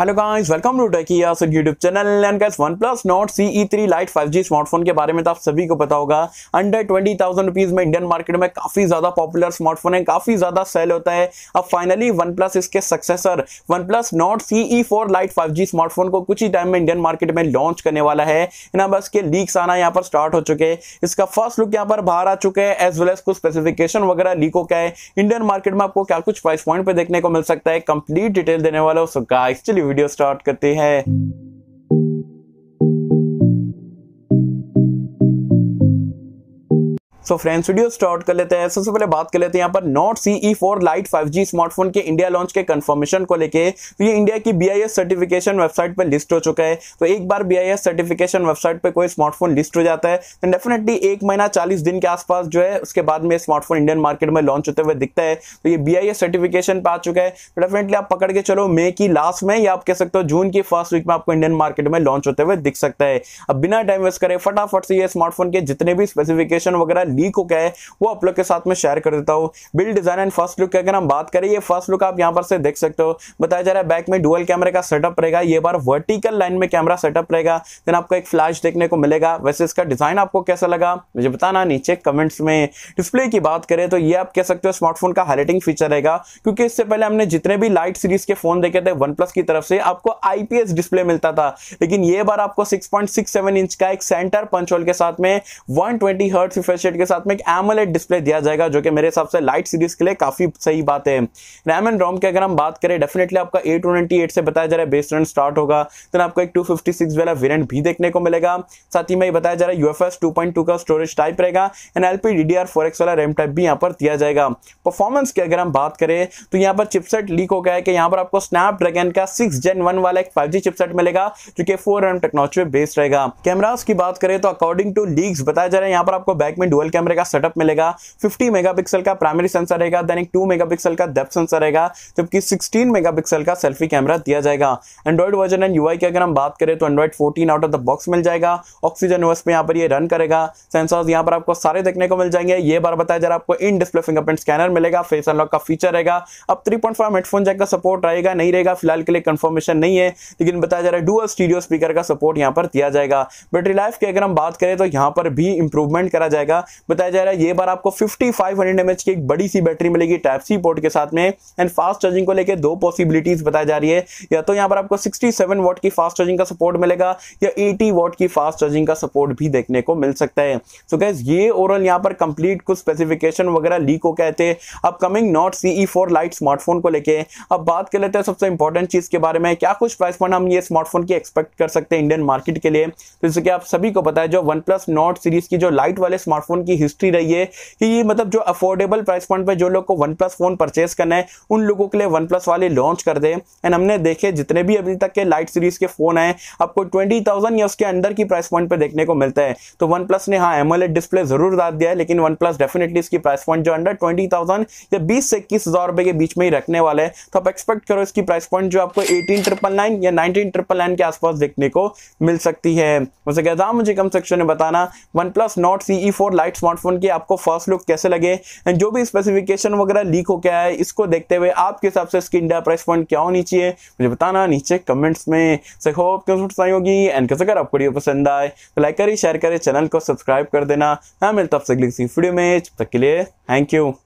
hello guys welcome to Techia YouTube channel and guys OnePlus Nord C E three Lite five G smartphone के बारे में तो आप सभी को पता होगा अंडर ट्वेंटी थाउजेंड रुपीज में इंडियन मार्केट में काफी ज्यादा पॉपुलर स्मार्टफोन है काफी ज्यादा सेल होता है अब फाइनली वन प्लस इसके successor OnePlus Nord C E four Lite five G smartphone को कुछ ही टाइम में इंडियन मार्केट में लॉन्च करने वाला है ना बस के लीक्स आना यहाँ पर स्टार्ट हो चुके हैं इसका फर्स्ट लुक यहाँ पर बाहर आ चुके हैं एज वेल एज कुछ स्पेसिफिकेशन वगैरह लीक हो क्या है इंडियन मार्केट में आपको क्या कुछ प्राइस पॉइंट पर देखने को मिल सकता है कंप्लीट डिटेल देने वाला हो सो गाइस वीडियो स्टार्ट करते हैं सो फ्रेंड्स वीडियो स्टार्ट कर लेते हैं सबसे पहले बात कर लेते हैं यहाँ पर Nord CE four lite 5G smartphone के इंडिया लॉन्च के कंफर्मेशन को लेके तो ये इंडिया की बीआईएस सर्टिफिकेशन वेबसाइट पर लिस्ट हो चुका है तो एक बार बीआईएस सर्टिफिकेशन वेबसाइट पर कोई स्मार्टफोन लिस्ट हो जाता है तो डेफिनेटली एक महीना चालीस दिन के आसपास जो है उसके बाद में स्मार्टफोन इंडियन मार्केट में लॉन्च होते हुए दिखता है तो ये बीआईएस सर्टिफिकेशन आ चुका है तो डेफिनेटली आप पकड़ के चलो मे की लास्ट में या आप कह सकते हो जून की फर्स्ट वीक में आपको इंडियन मार्केट में लॉन्च होते हुए दिख सकता है अब बिना टाइम वेस्ट करें फटाफट से ये स्मार्टफोन के जितने भी स्पेसिफिकेशन वगैरह डी को क्या है वो आप लोग के साथ में शेयर कर देता हूँ build design and first look की अगर हम बात करें ये फर्स्ट लुक आप यहाँ पर से देख सकते हो बताया जा रहा है बैक में डुअल कैमरे का सेटअप रहेगा ये बार वर्टिकल लाइन में कैमरा सेटअप रहेगा देन आपको एक फ्लैश देखने को मिलेगा वैसे इसका डिजाइन आपको कैसा लगा मुझे बताना नीचे कमेंट्स में डिस्प्ले की बात करें तो ये आप कह सकते हो स्मार्टफोन का हाईलाइटिंग फीचर रहेगा क्योंकि इससे पहले हमने जितने भी लाइट सीरीज के फोन देखे थे वन की तरफ से आपको आईपीएस डिस्प्ले मिलता था लेकिन ये बार आपको सिक्स इंच का एक सेंटर पंचोल के साथ में वन ट्वेंटी रिफ्रेश के साथ में एक एमोलेट डिस्प्ले दिया जाएगा जो कि मेरे हिसाब से लाइट सीरीज के लिए काफी सही बात है रैम एंड रोम की अगर हम बात करें डेफिनेटली आपका ए से बताया जा रहा है बेस रन स्टार्ट होगा देन आपको एक टू वाला वेरियंट भी देखने को मिलेगा साथ ही में बताया जा रहा है यूएफएस 2.2 का स्टोरेज टाइप रहेगा एंड एलपी डीडीआर 4x वाला रैम टाइप भी यहाँ पर दिया जाएगा परफॉर्मेंस की अगर हम बात करें तो यहाँ पर चिपसेट लीक हो गया है कि यहाँ पर आपको स्नैप ड्रैगन का सिक्स जेन वन वाला एक फाइव चिपसेट मिलेगा जो कि फोर रैम टेक्नोलॉजी पे बेस्ड रहेगा कैमराज की बात करें तो अकॉर्डिंग टू लीक्स बताया जा रहा है यहाँ पर आपको बैक में डुअल कैमरे का सेटअप मिलेगा 50 मेगापिक्सल का प्राइमरी सेंसर रहेगा देन एक 2 मेगापिक्सल का डेप्थ सेंसर रहेगा जबकि 16 मेगापिक्सल का सेल्फी कैमरा दिया जाएगा एंड्रॉइड वर्जन एंड यूआई की अगर हम बात करें तो Android 14 out of the box मिल जाएगा ऑक्सीजन ओएस पे यहाँ पर ये रन करेगा सेंसर्स यहाँ पर आपको सारे देखने को मिल जाएंगे ये बार बताया जा रहा है आपको इन डिस्प्ले फिंगरप्रिंट स्कैनर मिलेगा फेस अनलॉक का फीचर रहेगा अब 3.5 हेडफोन जैक का सपोर्ट रहेगा नहीं रहेगा फिलहाल के लिए कंफर्मेशन नहीं है लेकिन बताया जा रहा है डुअल स्टीडियो स्पीकर का सपोर्ट यहाँ पर दिया जाएगा बैटरी लाइफ की अगर हम बात करें तो यहाँ पर भी इंप्रूवमेंट करा जाएगा बताया जा रहा है ये बार आपको 5500 हंड्रेड की एक बड़ी सी बैटरी मिलेगी टाइप सी पोर्ट के साथ में एंड फास्ट चार्जिंग को लेकर दो पॉसिबिलिटीज बताई जा रही है या तो यहाँ पर आपको 67 वॉट की फास्ट चार्जिंग का सपोर्ट मिलेगा या 80 वॉट की फास्ट चार्जिंग का सपोर्ट भी देखने को मिल सकता है सो so गैस ये ओवरऑल यहाँ पर कंप्लीट कुछ स्पेसिफिकेशन वगैरह लीक हो कहते हैं upcoming Nord CE four lite smartphone को लेकर अब बात कर लेते हैं सबसे इंपॉर्टेंट चीज के बारे में क्या कुछ प्राइस पॉइंट हम ये स्मार्टफोन की एक्सपेक्ट कर सकते हैं इंडियन मार्केट के लिए तो जैसे कि आप सभी को पता है जो वन प्लस नॉट सीरीज की जो लाइट वाले स्मार्टफोन की हिस्ट्री रही है कि ये मतलब जो अफोर्डेबल प्राइस पॉइंट पे जो लोग को वन प्लस फ़ोन परचेज करना है उन लोगों के लिए वन प्लस वाले लॉन्च कर दें एंड हमने देखे जितने भी अभी तक के लाइट सीरीज़ के फ़ोन आए आपको ट्वेंटी थाउजेंड या उसके अंडर की प्राइस पॉइंट पर देखने को मिलता है तो वन प्लस ने हाँ एमोलेट डिस्प्ले ज़रूर डाल दिया है लेकिन वन प्लस डेफिनेटली इसकी प्राइस पॉइंट जो अंडर ट्वेंटी या बीस से इक्कीस रुपए के बीच में ही रखने वाले हैं तो आप एक्सपेक्ट करो इसकी प्राइस पॉइंट जो आपको एटीन ट्रिपल नाइन या नाइनटीन ट्रिपल नाइन के आसपास देखने को मिल सकती है उसे कहता हाँ, मुझे कम सेक्शन में बताना one plus Nord CE four lites smartphone की आपको फर्स्ट लुक कैसे लगे एंड जो भी स्पेसिफिकेशन वगैरह लीक हो गया है इसको देखते हुए आपके हिसाब से इसकी इंडिया प्राइस पॉइंट क्या होनी चाहिए मुझे बताना नीचे कमेंट्स में से होप क्यों सुटाई होगी एंड कैसे अगर आपको वीडियो पसंद आए तो लाइक करें शेयर करें चैनल को सब्सक्राइब कर देना हाँ मिलता आपसे अगली किसी वीडियो में तब तक के लिए थैंक यू